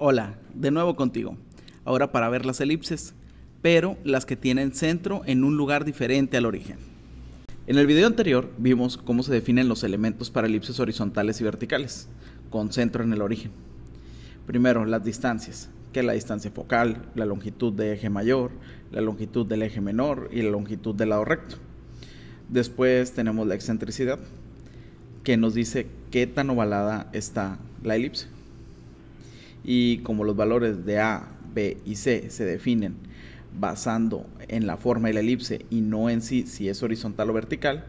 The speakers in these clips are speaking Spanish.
Hola, de nuevo contigo. Ahora para ver las elipses, pero las que tienen centro en un lugar diferente al origen. En el video anterior vimos cómo se definen los elementos para elipses horizontales y verticales, con centro en el origen. Primero, las distancias, que la distancia focal, la longitud de eje mayor, la longitud del eje menor y la longitud del lado recto. Después tenemos la excentricidad, que nos dice qué tan ovalada está la elipse y como los valores de A, B y C se definen basando en la forma y la elipse y no en sí si es horizontal o vertical,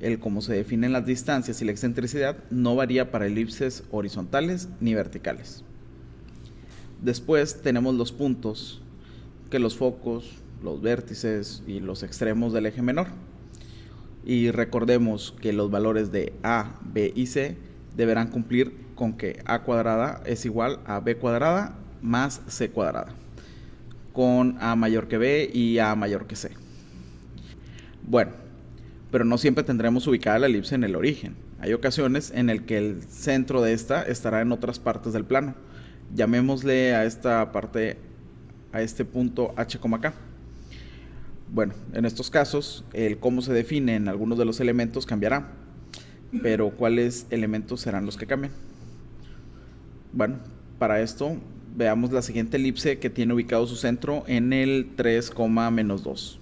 el cómo se definen las distancias y la excentricidad no varía para elipses horizontales ni verticales. Después tenemos los puntos que los focos, los vértices y los extremos del eje menor. Y recordemos que los valores de A, B y C deberán cumplir con que a cuadrada es igual a b cuadrada más c cuadrada, con a mayor que b y a mayor que c. Bueno, pero no siempre tendremos ubicada la elipse en el origen. Hay ocasiones en el que el centro de esta estará en otras partes del plano. Llamémosle a esta parte, a este punto h, k. Bueno, en estos casos, el cómo se definen algunos de los elementos cambiará, pero ¿cuáles elementos serán los que cambien? Bueno, para esto veamos la siguiente elipse que tiene ubicado su centro en el 3, menos 2.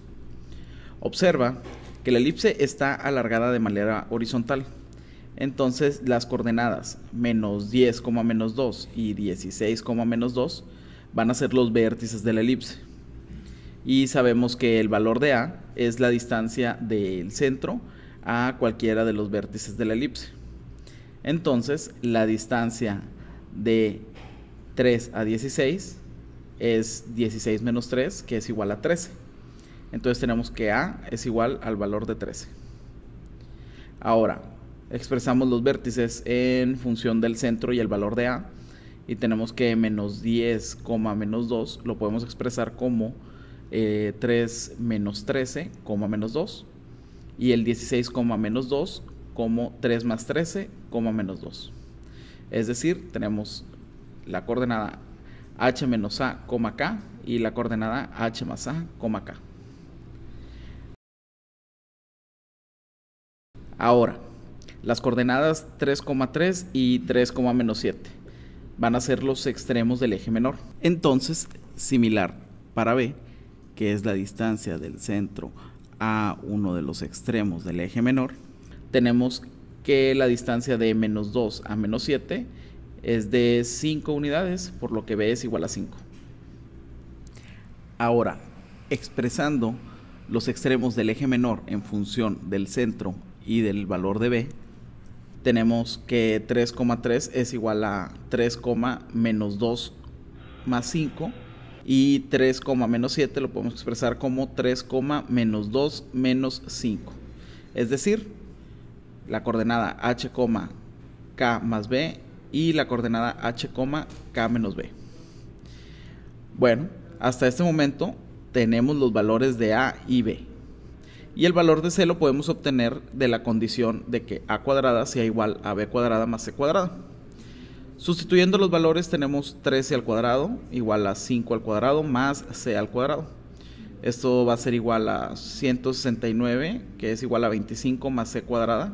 Observa que la elipse está alargada de manera horizontal. Entonces las coordenadas menos 10, menos 2 y 16, menos 2 van a ser los vértices de la elipse. Y sabemos que el valor de A es la distancia del centro a cualquiera de los vértices de la elipse. Entonces la distancia de 3 a 16 es 16 menos 3, que es igual a 13. Entonces tenemos que A es igual al valor de 13. Ahora, expresamos los vértices en función del centro y el valor de A. Y tenemos que menos 10, menos 2 lo podemos expresar como 3 eh, menos 13, menos 2. Y el 16, menos 2 como 3 más 13, menos 2. Es decir, tenemos la coordenada h menos a, k y la coordenada h más a, k. Ahora, las coordenadas 3,3 y 7 van a ser los extremos del eje menor. Entonces, similar para B, que es la distancia del centro a uno de los extremos del eje menor, tenemos que la distancia de menos 2 a menos 7 es de 5 unidades, por lo que B es igual a 5. Ahora, expresando los extremos del eje menor en función del centro y del valor de B, tenemos que 3,3 es igual a 3, menos 2 más 5 y 3, menos 7 lo podemos expresar como 3, menos 2 menos 5. Es decir, la coordenada h, k más b y la coordenada h, k menos b. Bueno, hasta este momento tenemos los valores de a y b. Y el valor de c lo podemos obtener de la condición de que a cuadrada sea igual a b cuadrada más c cuadrada. Sustituyendo los valores tenemos 13 al cuadrado igual a 5 al cuadrado más c al cuadrado. Esto va a ser igual a 169, que es igual a 25 más c cuadrada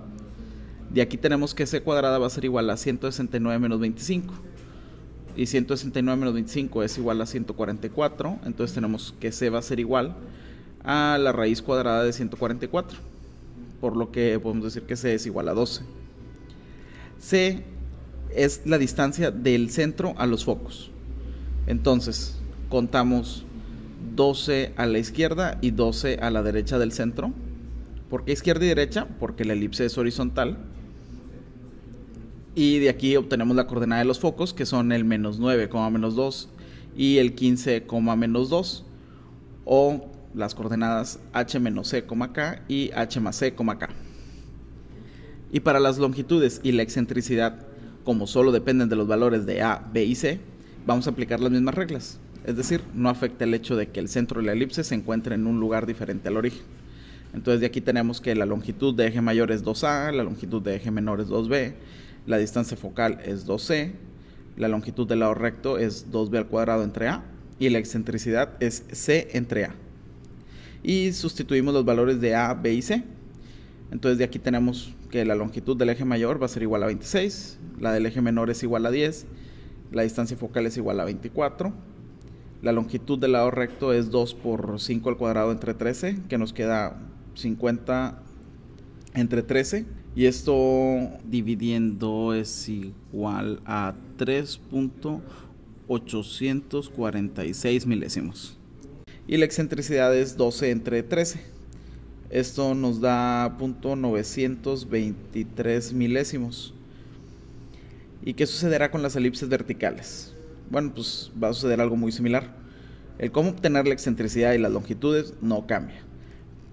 de aquí tenemos que c cuadrada va a ser igual a 169 menos 25. Y 169 menos 25 es igual a 144. Entonces tenemos que c va a ser igual a la raíz cuadrada de 144. Por lo que podemos decir que c es igual a 12. c es la distancia del centro a los focos. Entonces contamos 12 a la izquierda y 12 a la derecha del centro. ¿Por qué izquierda y derecha? Porque la elipse es horizontal y de aquí obtenemos la coordenada de los focos, que son el menos 9,-2 y el 15,-2. O las coordenadas h menos c, k y h más c, k. Y para las longitudes y la excentricidad, como solo dependen de los valores de a, b y c, vamos a aplicar las mismas reglas. Es decir, no afecta el hecho de que el centro de la elipse se encuentre en un lugar diferente al origen. Entonces de aquí tenemos que la longitud de eje mayor es 2a, la longitud de eje menor es 2b, la distancia focal es 2C, la longitud del lado recto es 2B al cuadrado entre A y la excentricidad es C entre A. Y sustituimos los valores de A, B y C. Entonces de aquí tenemos que la longitud del eje mayor va a ser igual a 26, la del eje menor es igual a 10, la distancia focal es igual a 24, la longitud del lado recto es 2 por 5 al cuadrado entre 13, que nos queda 50 entre 13 y esto dividiendo es igual a 3.846 milésimos. Y la excentricidad es 12 entre 13. Esto nos da .923 milésimos. ¿Y qué sucederá con las elipses verticales? Bueno, pues va a suceder algo muy similar. El cómo obtener la excentricidad y las longitudes no cambia,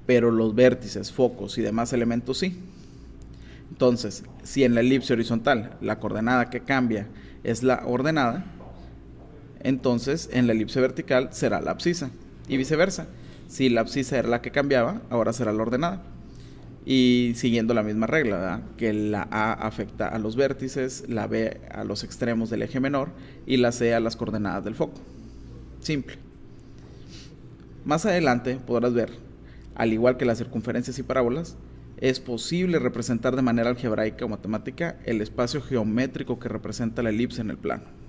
pero los vértices, focos y demás elementos sí. Entonces, si en la elipse horizontal la coordenada que cambia es la ordenada, entonces en la elipse vertical será la abscisa y viceversa. Si la abscisa era la que cambiaba, ahora será la ordenada. Y siguiendo la misma regla, que la A afecta a los vértices, la B a los extremos del eje menor y la C a las coordenadas del foco. Simple. Más adelante podrás ver, al igual que las circunferencias y parábolas, es posible representar de manera algebraica o matemática el espacio geométrico que representa la elipse en el plano.